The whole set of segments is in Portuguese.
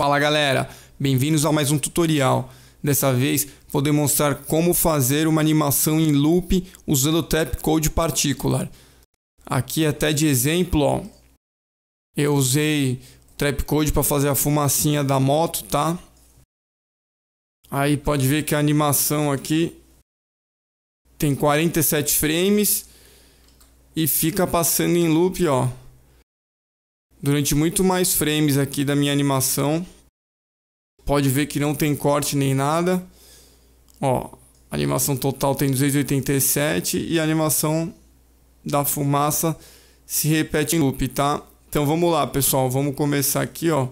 Fala galera, bem-vindos a mais um tutorial. Dessa vez vou demonstrar como fazer uma animação em loop usando o Tap Code Particular. Aqui até de exemplo, ó, eu usei o Trap Code para fazer a fumacinha da moto, tá? Aí pode ver que a animação aqui tem 47 frames e fica passando em loop, ó. Durante muito mais frames aqui da minha animação. Pode ver que não tem corte nem nada. Ó, a animação total tem 287 e a animação da fumaça se repete em loop, tá? Então vamos lá, pessoal, vamos começar aqui, ó.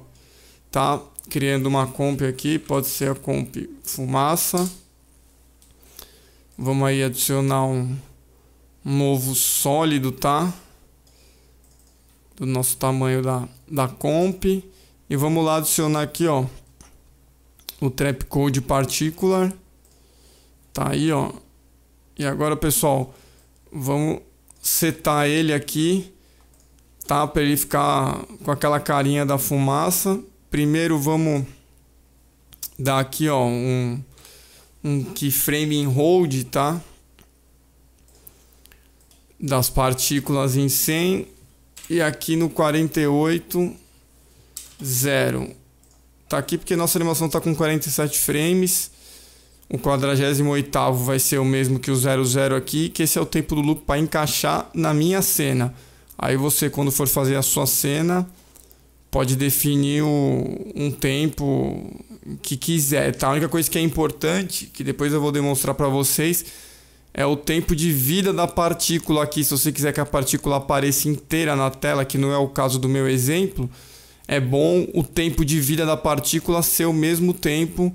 Tá criando uma comp aqui, pode ser a comp fumaça. Vamos aí adicionar um novo sólido, tá? Do nosso tamanho da, da comp. E vamos lá adicionar aqui, ó, o Trap Code Particular. Tá aí, ó. E agora, pessoal, vamos setar ele aqui, tá? Para ele ficar com aquela carinha da fumaça. Primeiro vamos dar aqui, ó, um um keyframe em hold, tá? Das partículas em 100 e aqui no 48 0 tá aqui porque nossa animação tá com 47 frames. O 48 vai ser o mesmo que o 00 aqui, que esse é o tempo do loop para encaixar na minha cena. Aí você, quando for fazer a sua cena, pode definir o, um tempo que quiser. Tá? A única coisa que é importante, que depois eu vou demonstrar para vocês, é o tempo de vida da partícula aqui. Se você quiser que a partícula apareça inteira na tela, que não é o caso do meu exemplo, é bom o tempo de vida da partícula ser o mesmo tempo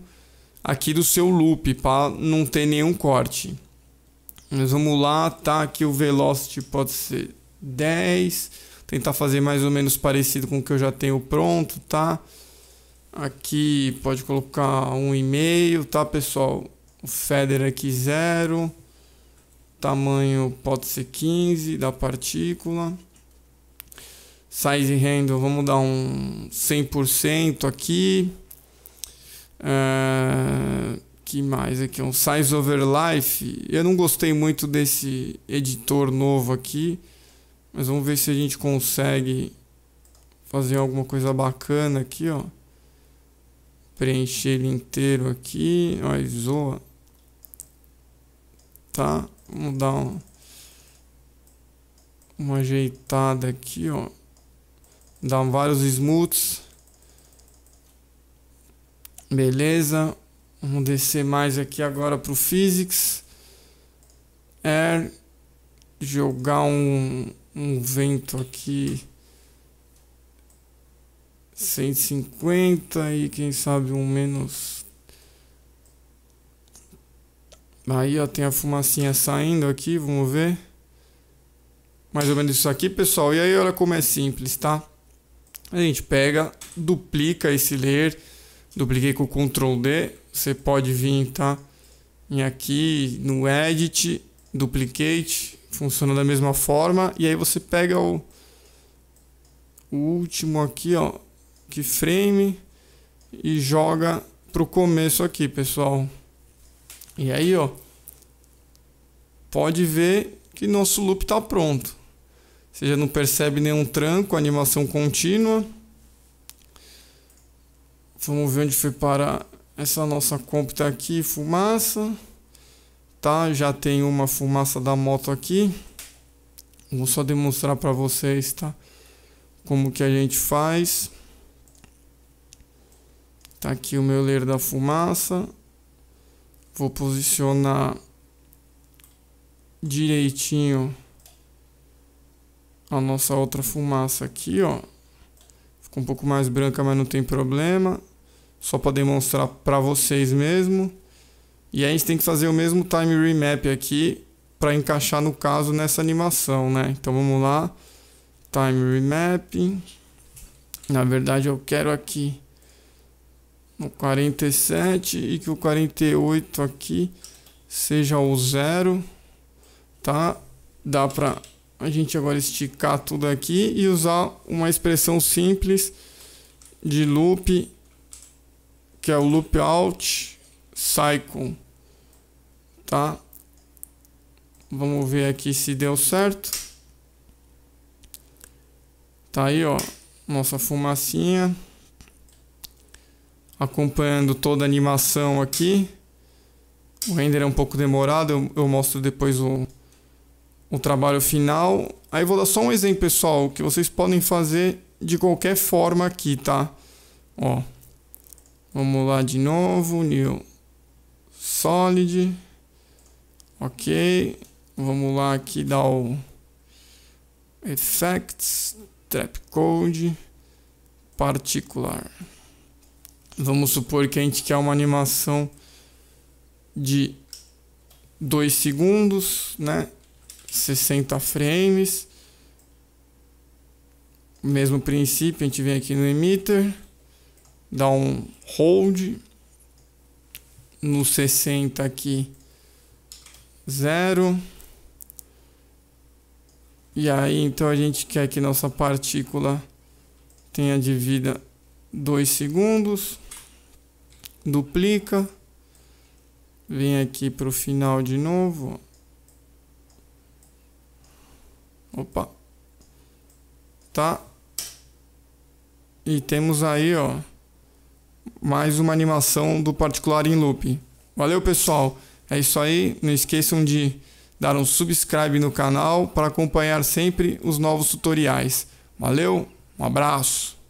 aqui do seu loop, para não ter nenhum corte. Mas vamos lá, tá? Aqui o velocity pode ser 10. Tentar fazer mais ou menos parecido com o que eu já tenho pronto, tá? Aqui pode colocar 1,5, tá, pessoal? O feather aqui 0. Tamanho pode ser 15 da partícula size handle, vamos dar um 100% aqui. Uh, que mais aqui? Um size over life. Eu não gostei muito desse editor novo aqui. Mas vamos ver se a gente consegue fazer alguma coisa bacana aqui, ó. Preencher ele inteiro aqui. Ó, zoa. Tá? Vamos dar um, uma ajeitada aqui, ó. Dá vários smooths. Beleza. Vamos descer mais aqui agora para o Physics. Air. Jogar um, um vento aqui. 150 e quem sabe um menos. Aí ó, tem a fumacinha saindo aqui, vamos ver. Mais ou menos isso aqui, pessoal. E aí olha como é simples, tá? A gente pega, duplica esse layer, dupliquei com Ctrl D, você pode vir, tá? Em aqui no Edit, Duplicate, funciona da mesma forma, e aí você pega o, o último aqui, ó, que frame, e joga pro começo aqui, pessoal. E aí, ó, pode ver que nosso loop tá pronto. Você já não percebe nenhum tranco, animação contínua. Vamos ver onde foi parar essa nossa comp tá aqui, fumaça. Tá, já tem uma fumaça da moto aqui. Vou só demonstrar para vocês, tá? Como que a gente faz. Tá aqui o meu ler da fumaça. Vou posicionar direitinho a nossa outra fumaça aqui, ó. Ficou um pouco mais branca, mas não tem problema. Só para demonstrar para vocês mesmo. E aí a gente tem que fazer o mesmo time remap aqui para encaixar no caso nessa animação, né? Então vamos lá. Time remap. Na verdade eu quero aqui no 47 e que o 48 aqui seja o zero, tá? Dá para a gente agora esticar tudo aqui e usar uma expressão simples de loop, que é o loop out cycle, tá? Vamos ver aqui se deu certo. Tá aí, ó, nossa fumacinha acompanhando toda a animação aqui. O render é um pouco demorado, eu, eu mostro depois o o trabalho final. Aí vou dar só um exemplo, pessoal, que vocês podem fazer de qualquer forma aqui, tá? Ó, vamos lá de novo, new solid, ok, vamos lá aqui dar o effects, trap code, particular. Vamos supor que a gente quer uma animação de 2 segundos, né? 60 frames. Mesmo princípio, a gente vem aqui no emitter, dá um hold, no 60 aqui, 0. E aí, então a gente quer que nossa partícula tenha de vida 2 segundos, duplica, vem aqui para o final de novo, Opa. Tá. E temos aí, ó, mais uma animação do particular em loop. Valeu, pessoal. É isso aí. Não esqueçam de dar um subscribe no canal para acompanhar sempre os novos tutoriais. Valeu, um abraço.